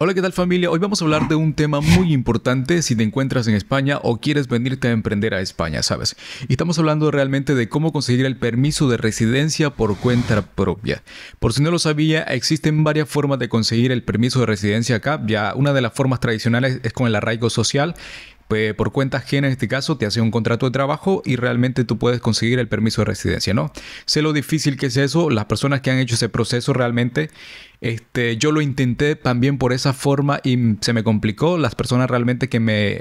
Hola, ¿qué tal familia? Hoy vamos a hablar de un tema muy importante si te encuentras en España o quieres venirte a emprender a España, ¿sabes? Y estamos hablando realmente de cómo conseguir el permiso de residencia por cuenta propia. Por si no lo sabía, existen varias formas de conseguir el permiso de residencia acá. Ya una de las formas tradicionales es con el arraigo social por cuenta ajena en este caso, te hace un contrato de trabajo y realmente tú puedes conseguir el permiso de residencia, ¿no? Sé lo difícil que es eso, las personas que han hecho ese proceso realmente este, yo lo intenté también por esa forma y se me complicó. Las personas realmente que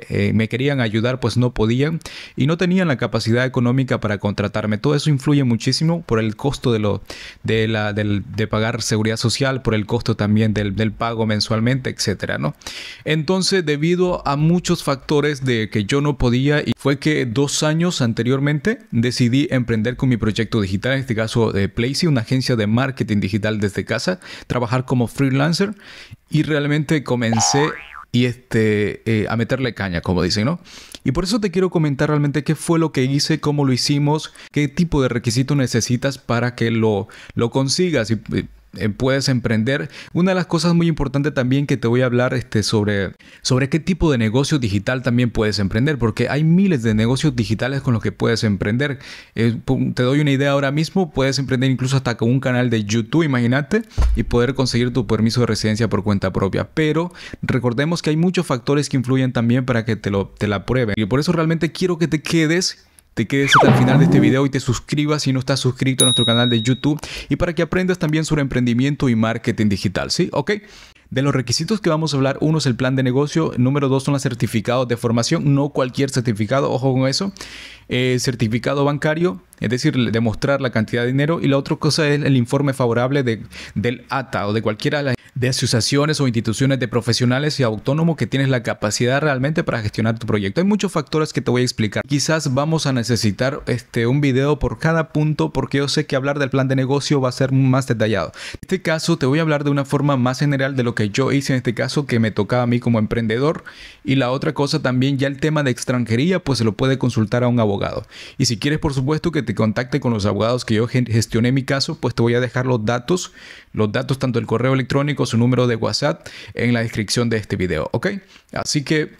eh, me, querían ayudar pues no podían y no tenían la capacidad económica para contratarme. Todo eso influye muchísimo por el costo de, lo, de, la, de pagar seguridad social, por el costo también del, pago mensualmente, etc. ¿no? Entonces, debido a muchos factores de que yo no podía y fue que dos años anteriormente decidí emprender con mi proyecto digital, en este caso de Placey, una agencia de marketing digital desde casa. Trabajando como freelancer y realmente comencé y este, eh, a meterle caña, como dicen, ¿no? Y por eso te quiero comentar realmente qué fue lo que hice, cómo lo hicimos, qué tipo de requisito necesitas para que lo, lo consigas. Y eh, eh, puedes emprender. Una de las cosas muy importantes también que te voy a hablar este, sobre, sobre qué tipo de negocio digital también puedes emprender, porque hay miles de negocios digitales con los que puedes emprender. Eh, te doy una idea ahora mismo, puedes emprender incluso hasta con un canal de YouTube, imagínate, y poder conseguir tu permiso de residencia por cuenta propia. Pero recordemos que hay muchos factores que influyen también para que te, lo, te la prueben. Y por eso realmente quiero que te quedes te quedes hasta el final de este video y te suscribas si no estás suscrito a nuestro canal de YouTube y para que aprendas también sobre emprendimiento y marketing digital, ¿sí? ¿Ok? De los requisitos que vamos a hablar, uno es el plan de negocio, número dos son los certificados de formación, no cualquier certificado, ojo con eso, eh, certificado bancario, es decir, demostrar la cantidad de dinero, y la otra cosa es el informe favorable de, del ATA o de cualquiera de asociaciones o instituciones de profesionales y autónomos que tienes la capacidad realmente para gestionar tu proyecto. Hay muchos factores que te voy a explicar. Quizás vamos a necesitar este, un video por cada punto porque yo sé que hablar del plan de negocio va a ser más detallado. En este caso te voy a hablar de una forma más general de lo que yo hice en este caso que me tocaba a mí como emprendedor y la otra cosa también ya el tema de extranjería pues se lo puede consultar a un abogado. Y si quieres por supuesto que contacte con los abogados que yo gestioné mi caso, pues te voy a dejar los datos, los datos tanto el correo electrónico, su número de WhatsApp en la descripción de este video, ¿ok? Así que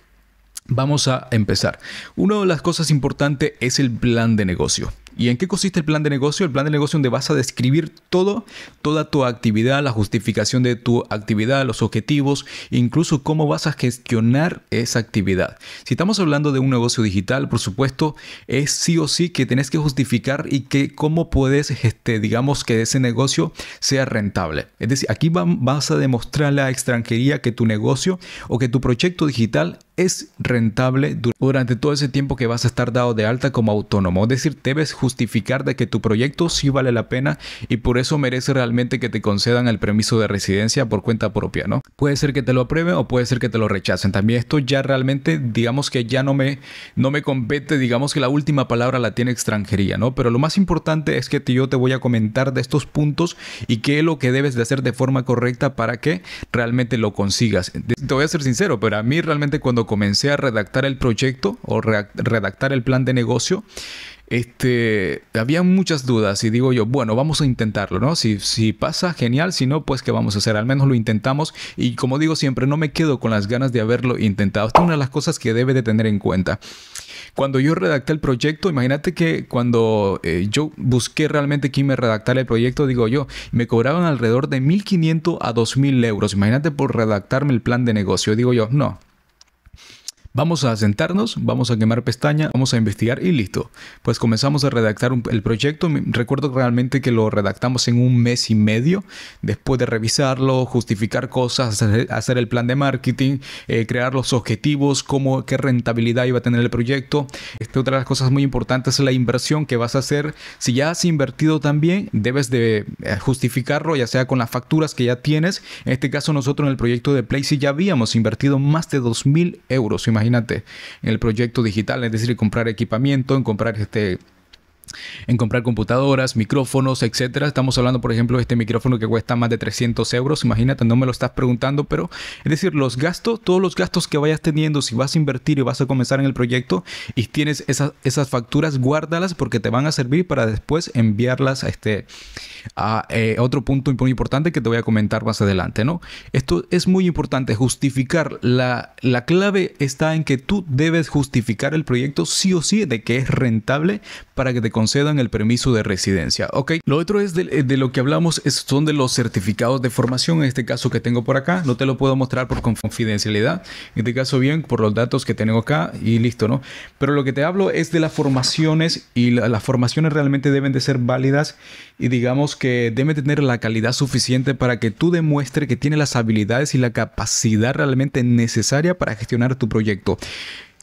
vamos a empezar. Una de las cosas importantes es el plan de negocio. ¿Y en qué consiste el plan de negocio? El plan de negocio donde vas a describir todo, toda tu actividad, la justificación de tu actividad, los objetivos, incluso cómo vas a gestionar esa actividad. Si estamos hablando de un negocio digital, por supuesto, es sí o sí que tienes que justificar y que cómo puedes, este, digamos, que ese negocio sea rentable. Es decir, aquí vas a demostrar la extranjería que tu negocio o que tu proyecto digital es rentable durante todo ese tiempo que vas a estar dado de alta como autónomo. Es decir, debes justificar de que tu proyecto sí vale la pena y por eso merece realmente que te concedan el permiso de residencia por cuenta propia, ¿no? Puede ser que te lo aprueben o puede ser que te lo rechacen. También esto ya realmente, digamos que ya no me, no me compete, digamos que la última palabra la tiene extranjería, ¿no? Pero lo más importante es que yo te voy a comentar de estos puntos y qué es lo que debes de hacer de forma correcta para que realmente lo consigas. Te voy a ser sincero, pero a mí realmente cuando comencé a redactar el proyecto o redactar el plan de negocio, este, había muchas dudas y digo yo, bueno, vamos a intentarlo, ¿no? Si, pasa, genial, si no, pues ¿qué vamos a hacer? Al menos lo intentamos y como digo siempre, no me quedo con las ganas de haberlo intentado. Esta es una de las cosas que debe de tener en cuenta. Cuando yo redacté el proyecto, imagínate que cuando eh, yo busqué realmente quién me redactara el proyecto, digo yo, me cobraban alrededor de 1.500 a 2.000 euros. Imagínate por redactarme el plan de negocio. Digo yo, no, Vamos a sentarnos, vamos a quemar pestaña, vamos a investigar y listo. Pues comenzamos a redactar el proyecto. Recuerdo realmente que lo redactamos en un mes y medio, después de revisarlo, justificar cosas, hacer el plan de marketing, eh, crear los objetivos, cómo, qué rentabilidad iba a tener el proyecto. Este, otra de las cosas muy importantes es la inversión que vas a hacer. Si ya has invertido también, debes de eh, justificarlo, ya sea con las facturas que ya tienes. En este caso nosotros en el proyecto de si ya habíamos invertido más de 2.000 euros, imagínate imagínate, en el proyecto digital, es decir, comprar equipamiento, en comprar este en comprar computadoras, micrófonos, etcétera. Estamos hablando, por ejemplo, de este micrófono que cuesta más de 300 euros. Imagínate, no me lo estás preguntando, pero es decir, los gastos, todos los gastos que vayas teniendo, si vas a invertir y vas a comenzar en el proyecto y tienes esas, facturas, guárdalas porque te van a servir para después enviarlas a este a eh, otro punto muy importante que te voy a comentar más adelante, ¿no? Esto es muy importante, justificar. La, la clave está en que tú debes justificar el proyecto sí o sí de que es rentable para que te concedan el permiso de residencia. Ok, lo otro es eh, de, lo que hablamos, son de los certificados de formación, en este caso que tengo por acá, no te lo puedo mostrar por confidencialidad, en este caso bien, por los datos que tengo acá y listo, ¿no? Pero lo que te hablo es de las formaciones y las formaciones realmente deben de ser válidas y digamos que deben tener la calidad suficiente para que tú demuestre que tienes las habilidades y la capacidad realmente necesaria para gestionar tu proyecto.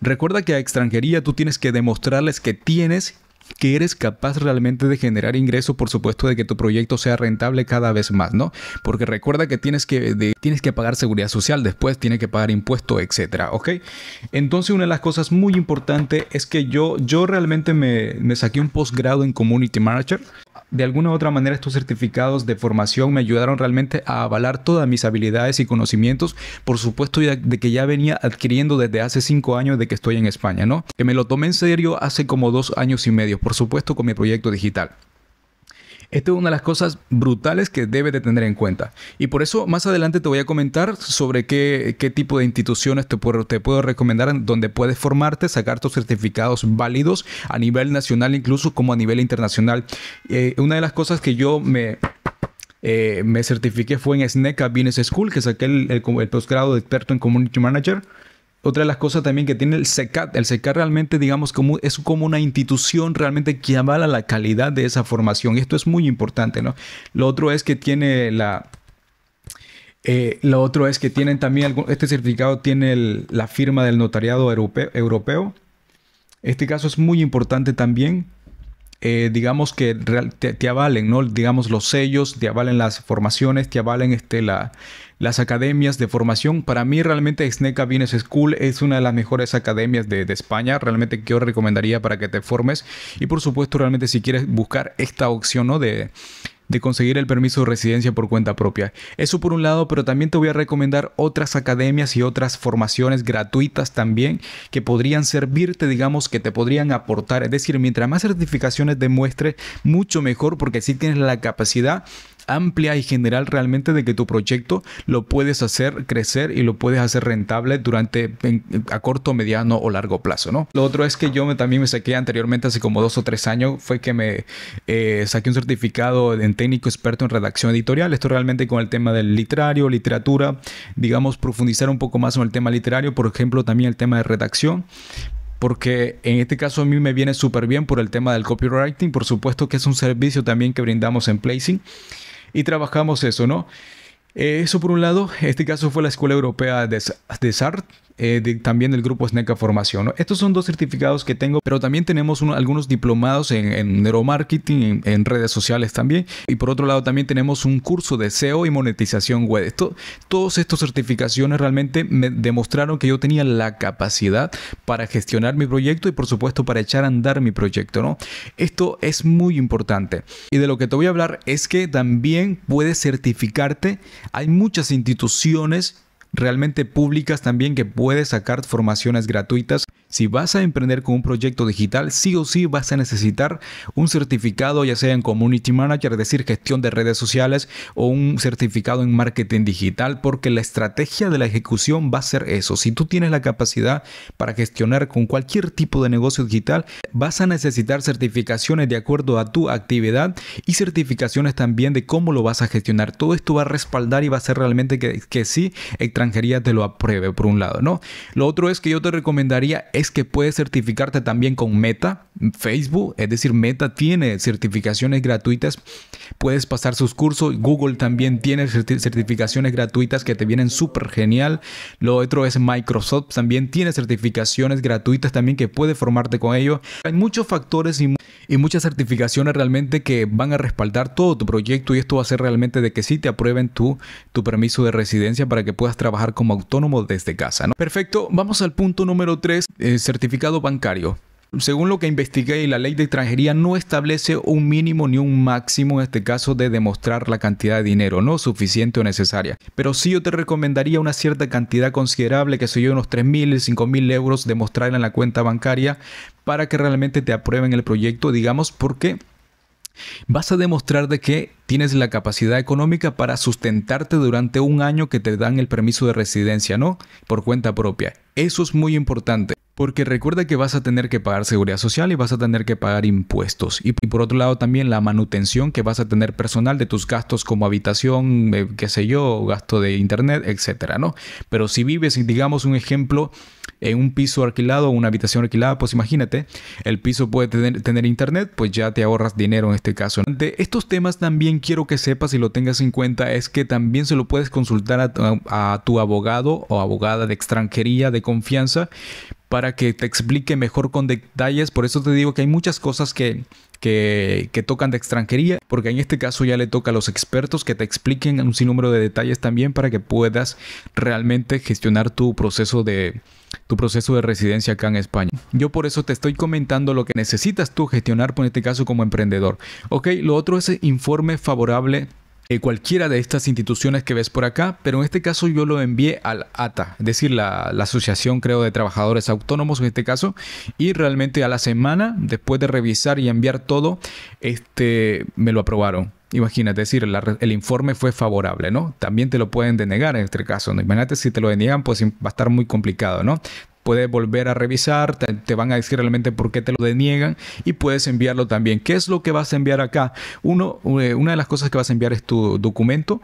Recuerda que a extranjería tú tienes que demostrarles que tienes que eres capaz realmente de generar ingreso, por supuesto, de que tu proyecto sea rentable cada vez más, ¿no? Porque recuerda que tienes que, tienes que pagar seguridad social, después tienes que pagar impuestos, etcétera, ¿ok? Entonces, una de las cosas muy importantes es que yo, yo realmente me, me saqué un posgrado en Community Manager de alguna u otra manera estos certificados de formación me ayudaron realmente a avalar todas mis habilidades y conocimientos, por supuesto, de que ya venía adquiriendo desde hace cinco años de que estoy en España, ¿no? Que me lo tomé en serio hace como dos años y medio, por supuesto, con mi proyecto digital. Esta es una de las cosas brutales que debes de tener en cuenta. Y por eso más adelante te voy a comentar sobre qué, tipo de instituciones te puedo, te puedo recomendar donde puedes formarte, sacar tus certificados válidos a nivel nacional incluso como a nivel internacional. Eh, una de las cosas que yo me, eh, me certifiqué fue en SNECA Business School, que saqué el, el posgrado de experto en Community Manager otra de las cosas también que tiene el SECAT, el SECAT realmente, digamos, como, es como una institución realmente que avala la calidad de esa formación. Esto es muy importante, ¿no? Lo otro es que tiene la... Eh, lo otro es que tienen también, este certificado tiene la firma del notariado europeo. Este caso es muy importante también eh, digamos que te, avalen, ¿no? Digamos los sellos, te avalen las formaciones, te avalen este, la, las academias de formación. Para mí realmente Sneca Business School es una de las mejores academias de, España. Realmente yo recomendaría para que te formes. Y por supuesto, realmente si quieres buscar esta opción, ¿no? De, de conseguir el permiso de residencia por cuenta propia. Eso por un lado, pero también te voy a recomendar otras academias y otras formaciones gratuitas también que podrían servirte, digamos, que te podrían aportar. Es decir, mientras más certificaciones demuestres, mucho mejor porque si tienes la capacidad amplia y general realmente de que tu proyecto lo puedes hacer crecer y lo puedes hacer rentable durante a corto, mediano o largo plazo, ¿no? Lo otro es que yo también me saqué anteriormente, hace como dos o tres años, fue que me eh, saqué un certificado en técnico experto en redacción editorial. Esto realmente con el tema del literario, literatura, digamos, profundizar un poco más en el tema literario, por ejemplo, también el tema de redacción porque en este caso a mí me viene súper bien por el tema del copywriting, por supuesto que es un servicio también que brindamos en Placing y trabajamos eso, ¿no? Eh, eso por un lado, este caso fue la Escuela Europea de, de Sart. Eh, también del grupo SNECA Formación. Estos son dos certificados que tengo, pero también tenemos algunos diplomados en, neuromarketing, en, redes sociales también. Y por otro lado, también tenemos un curso de SEO y monetización web. Esto, todos estos certificaciones realmente me demostraron que yo tenía la capacidad para gestionar mi proyecto y, por supuesto, para echar a andar mi proyecto. Esto es muy importante. Y de lo que te voy a hablar es que también puedes certificarte. Hay muchas instituciones realmente públicas también que puede sacar formaciones gratuitas si vas a emprender con un proyecto digital, sí o sí vas a necesitar un certificado, ya sea en Community Manager, es decir, gestión de redes sociales, o un certificado en marketing digital, porque la estrategia de la ejecución va a ser eso. Si tú tienes la capacidad para gestionar con cualquier tipo de negocio digital, vas a necesitar certificaciones de acuerdo a tu actividad y certificaciones también de cómo lo vas a gestionar. Todo esto va a respaldar y va a ser realmente que, que sí, extranjería te lo apruebe, por un lado, ¿no? Lo otro es que yo te recomendaría que puedes certificarte también con Meta, Facebook, es decir, Meta tiene certificaciones gratuitas, puedes pasar sus cursos, Google también tiene certificaciones gratuitas que te vienen súper genial, lo otro es Microsoft, también tiene certificaciones gratuitas también que puedes formarte con ello, Hay muchos factores y y muchas certificaciones realmente que van a respaldar todo tu proyecto y esto va a ser realmente de que sí te aprueben tu, tu permiso de residencia para que puedas trabajar como autónomo desde casa. ¿no? Perfecto, vamos al punto número 3, eh, certificado bancario según lo que investigué, la ley de extranjería no establece un mínimo ni un máximo en este caso de demostrar la cantidad de dinero, no suficiente o necesaria. Pero sí yo te recomendaría una cierta cantidad considerable, que soy unos 3.000, 5.000 euros, demostrarla en la cuenta bancaria para que realmente te aprueben el proyecto, digamos, porque Vas a demostrar de que tienes la capacidad económica para sustentarte durante un año que te dan el permiso de residencia, ¿no? Por cuenta propia. Eso es muy importante. Porque recuerda que vas a tener que pagar seguridad social y vas a tener que pagar impuestos. Y, por otro lado también la manutención que vas a tener personal de tus gastos como habitación, eh, qué sé yo, gasto de internet, etcétera, ¿no? Pero si vives, digamos un ejemplo, en un piso alquilado o una habitación alquilada, pues imagínate, el piso puede tener, internet, pues ya te ahorras dinero en este caso. De estos temas también quiero que sepas y lo tengas en cuenta es que también se lo puedes consultar a tu abogado o abogada de extranjería de confianza para que te explique mejor con detalles. Por eso te digo que hay muchas cosas que que, tocan de extranjería, porque en este caso ya le toca a los expertos que te expliquen un sinnúmero de detalles también para que puedas realmente gestionar tu proceso de tu proceso de residencia acá en España. Yo por eso te estoy comentando lo que necesitas tú gestionar, por pues, este caso como emprendedor. Ok, lo otro es informe favorable eh, cualquiera de estas instituciones que ves por acá, pero en este caso yo lo envié al ATA, es decir, la, Asociación creo de Trabajadores Autónomos en este caso, y realmente a la semana, después de revisar y enviar todo, este, me lo aprobaron. Imagínate, es decir, el informe fue favorable, ¿no? También te lo pueden denegar en este caso, ¿no? Imagínate si te lo deniegan, pues va a estar muy complicado, ¿no? puedes volver a revisar, te, van a decir realmente por qué te lo deniegan y puedes enviarlo también. ¿Qué es lo que vas a enviar acá? Uno, eh, una de las cosas que vas a enviar es tu documento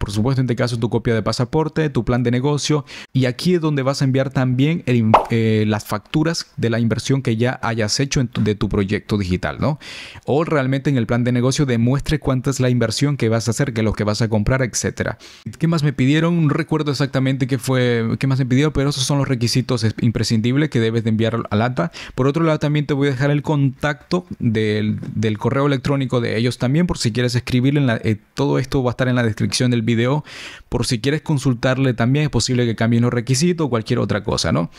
por supuesto, en este caso, tu copia de pasaporte, tu plan de negocio. Y aquí es donde vas a enviar también eh, las facturas de la inversión que ya hayas hecho de tu proyecto digital, ¿no? O realmente en el plan de negocio demuestre cuánta es la inversión que vas a hacer, que los que vas a comprar, etcétera. ¿Qué más me pidieron? No recuerdo exactamente qué fue, qué más me pidieron, pero esos son los requisitos imprescindibles que debes de enviar a lata Por otro lado, también te voy a dejar el contacto del, correo electrónico de ellos también, por si quieres escribirle. En eh, todo esto va a estar en la descripción del video por si quieres consultarle también, es posible que cambien los requisitos o cualquier otra cosa, ¿no?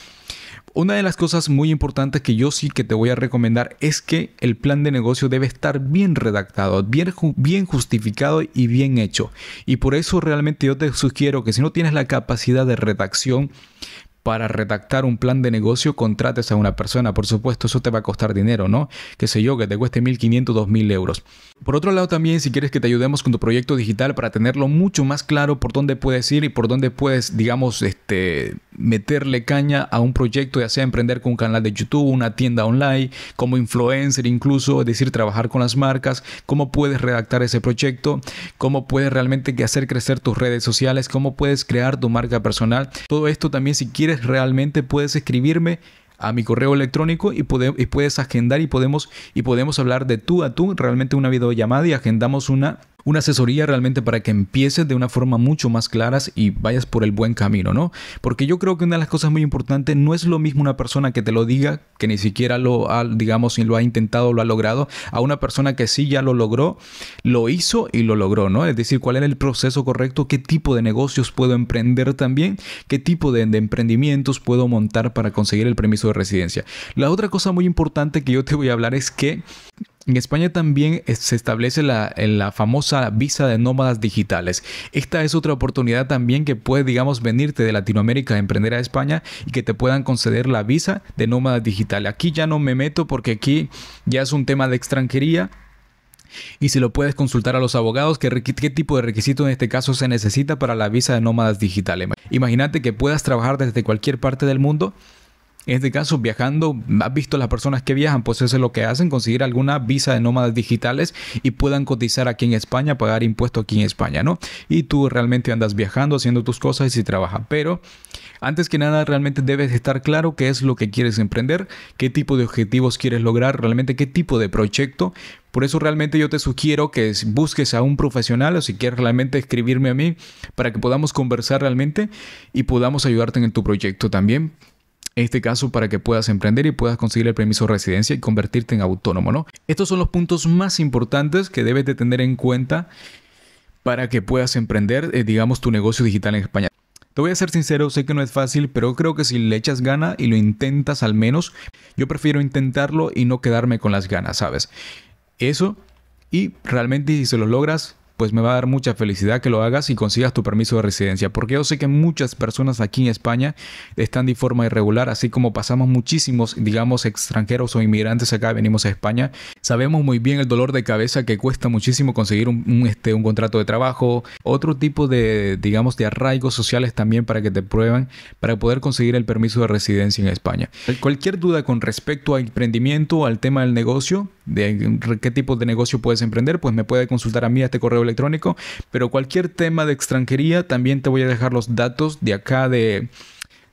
Una de las cosas muy importantes que yo sí que te voy a recomendar es que el plan de negocio debe estar bien redactado, bien, bien justificado y bien hecho. Y por eso realmente yo te sugiero que si no tienes la capacidad de redacción, para redactar un plan de negocio contrates a una persona. Por supuesto, eso te va a costar dinero, ¿no? Que sé yo, que te cueste 1.500, 2.000 euros. Por otro lado, también si quieres que te ayudemos con tu proyecto digital para tenerlo mucho más claro por dónde puedes ir y por dónde puedes, digamos, este, meterle caña a un proyecto, ya sea emprender con un canal de YouTube, una tienda online, como influencer incluso, es decir, trabajar con las marcas, cómo puedes redactar ese proyecto, cómo puedes realmente hacer crecer tus redes sociales, cómo puedes crear tu marca personal. Todo esto también si quieres realmente puedes escribirme a mi correo electrónico y, puedes agendar y podemos, y podemos hablar de tú a tú, realmente una videollamada y agendamos una una asesoría realmente para que empieces de una forma mucho más clara y vayas por el buen camino, ¿no? Porque yo creo que una de las cosas muy importantes no es lo mismo una persona que te lo diga, que ni siquiera lo ha, digamos, si lo ha intentado, lo ha logrado, a una persona que sí ya lo logró, lo hizo y lo logró, ¿no? Es decir, cuál era el proceso correcto, qué tipo de negocios puedo emprender también, qué tipo de emprendimientos puedo montar para conseguir el permiso de residencia. La otra cosa muy importante que yo te voy a hablar es que en España también eh, se establece la, famosa visa de nómadas digitales. Esta es otra oportunidad también que puede, digamos, venirte de Latinoamérica a emprender a España y que te puedan conceder la visa de nómadas digital. Aquí ya no me meto porque aquí ya es un tema de extranjería. Y si lo puedes consultar a los abogados, ¿qué, qué tipo de requisito en este caso se necesita para la visa de nómadas digitales? Imagínate que puedas trabajar desde cualquier parte del mundo en este caso, viajando, has visto las personas que viajan, pues eso es lo que hacen, conseguir alguna visa de nómadas digitales y puedan cotizar aquí en España, pagar impuestos aquí en España, ¿no? Y tú realmente andas viajando, haciendo tus cosas y trabajas. Pero antes que nada, realmente debes estar claro qué es lo que quieres emprender, qué tipo de objetivos quieres lograr, realmente qué tipo de proyecto. Por eso realmente yo te sugiero que busques a un profesional o si quieres realmente escribirme a mí para que podamos conversar realmente y podamos ayudarte en tu proyecto también este caso para que puedas emprender y puedas conseguir el permiso de residencia y convertirte en autónomo, ¿no? Estos son los puntos más importantes que debes de tener en cuenta para que puedas emprender, eh, digamos, tu negocio digital en España. Te voy a ser sincero, sé que no es fácil, pero creo que si le echas gana y lo intentas al menos, yo prefiero intentarlo y no quedarme con las ganas, ¿sabes? Eso, y realmente si se lo logras, pues me va a dar mucha felicidad que lo hagas y consigas tu permiso de residencia, porque yo sé que muchas personas aquí en España están de forma irregular, así como pasamos muchísimos, digamos, extranjeros o inmigrantes acá, venimos a España, sabemos muy bien el dolor de cabeza que cuesta muchísimo conseguir un, este, un contrato de trabajo, otro tipo de, digamos, de arraigos sociales también para que te prueben para poder conseguir el permiso de residencia en España. Eh, cualquier duda con respecto al emprendimiento, al tema del negocio, de qué tipo de negocio puedes emprender, pues me puede consultar a mí a este correo electrónico, pero cualquier tema de extranjería, también te voy a dejar los datos de acá de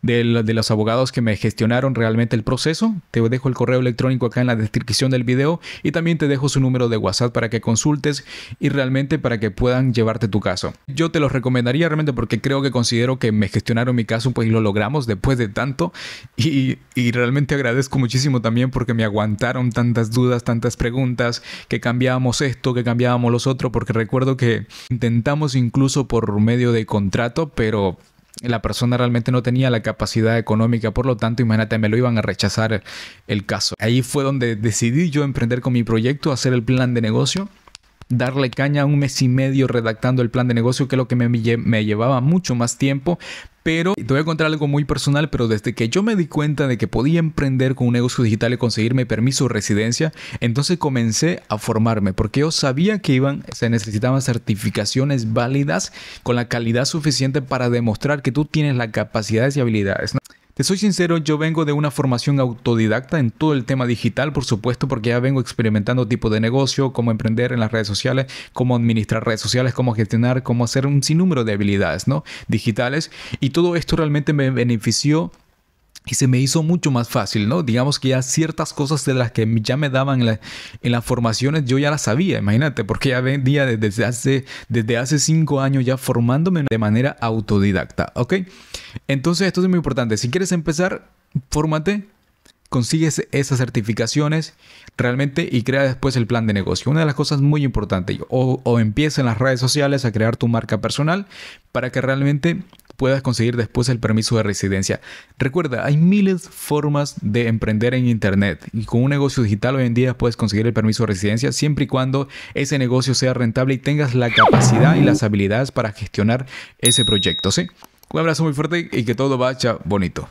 de, los abogados que me gestionaron realmente el proceso. Te dejo el correo electrónico acá en la descripción del video y también te dejo su número de WhatsApp para que consultes y realmente para que puedan llevarte tu caso. Yo te los recomendaría realmente porque creo que considero que me gestionaron mi caso pues y lo logramos después de tanto y, y realmente agradezco muchísimo también porque me aguantaron tantas dudas, tantas preguntas, que cambiábamos esto, que cambiábamos los otros, porque recuerdo que intentamos incluso por medio de contrato, pero la persona realmente no tenía la capacidad económica, por lo tanto, imagínate, me lo iban a rechazar el caso. Ahí fue donde decidí yo emprender con mi proyecto, hacer el plan de negocio darle caña un mes y medio redactando el plan de negocio, que es lo que me, me, llevaba mucho más tiempo, pero te voy a contar algo muy personal, pero desde que yo me di cuenta de que podía emprender con un negocio digital y conseguirme permiso de residencia, entonces comencé a formarme, porque yo sabía que iban, se necesitaban certificaciones válidas con la calidad suficiente para demostrar que tú tienes las capacidades y habilidades. Te soy sincero, yo vengo de una formación autodidacta en todo el tema digital, por supuesto, porque ya vengo experimentando tipo de negocio, cómo emprender en las redes sociales, cómo administrar redes sociales, cómo gestionar, cómo hacer un sinnúmero de habilidades ¿no? digitales. Y todo esto realmente me benefició y se me hizo mucho más fácil, ¿no? Digamos que ya ciertas cosas de las que ya me daban en, las formaciones, yo ya las sabía, imagínate, porque ya vendía desde hace, desde hace cinco años ya formándome de manera autodidacta, ¿ok? Entonces esto es muy importante, si quieres empezar, fórmate, consigues esas certificaciones realmente y crea después el plan de negocio. Una de las cosas muy importantes, o empieza en las redes sociales a crear tu marca personal para que realmente puedas conseguir después el permiso de residencia. Recuerda, hay miles de formas de emprender en Internet y con un negocio digital hoy en día puedes conseguir el permiso de residencia siempre y cuando ese negocio sea rentable y tengas la capacidad y las habilidades para gestionar ese proyecto. ¿sí? Un abrazo muy fuerte y que todo vaya bonito.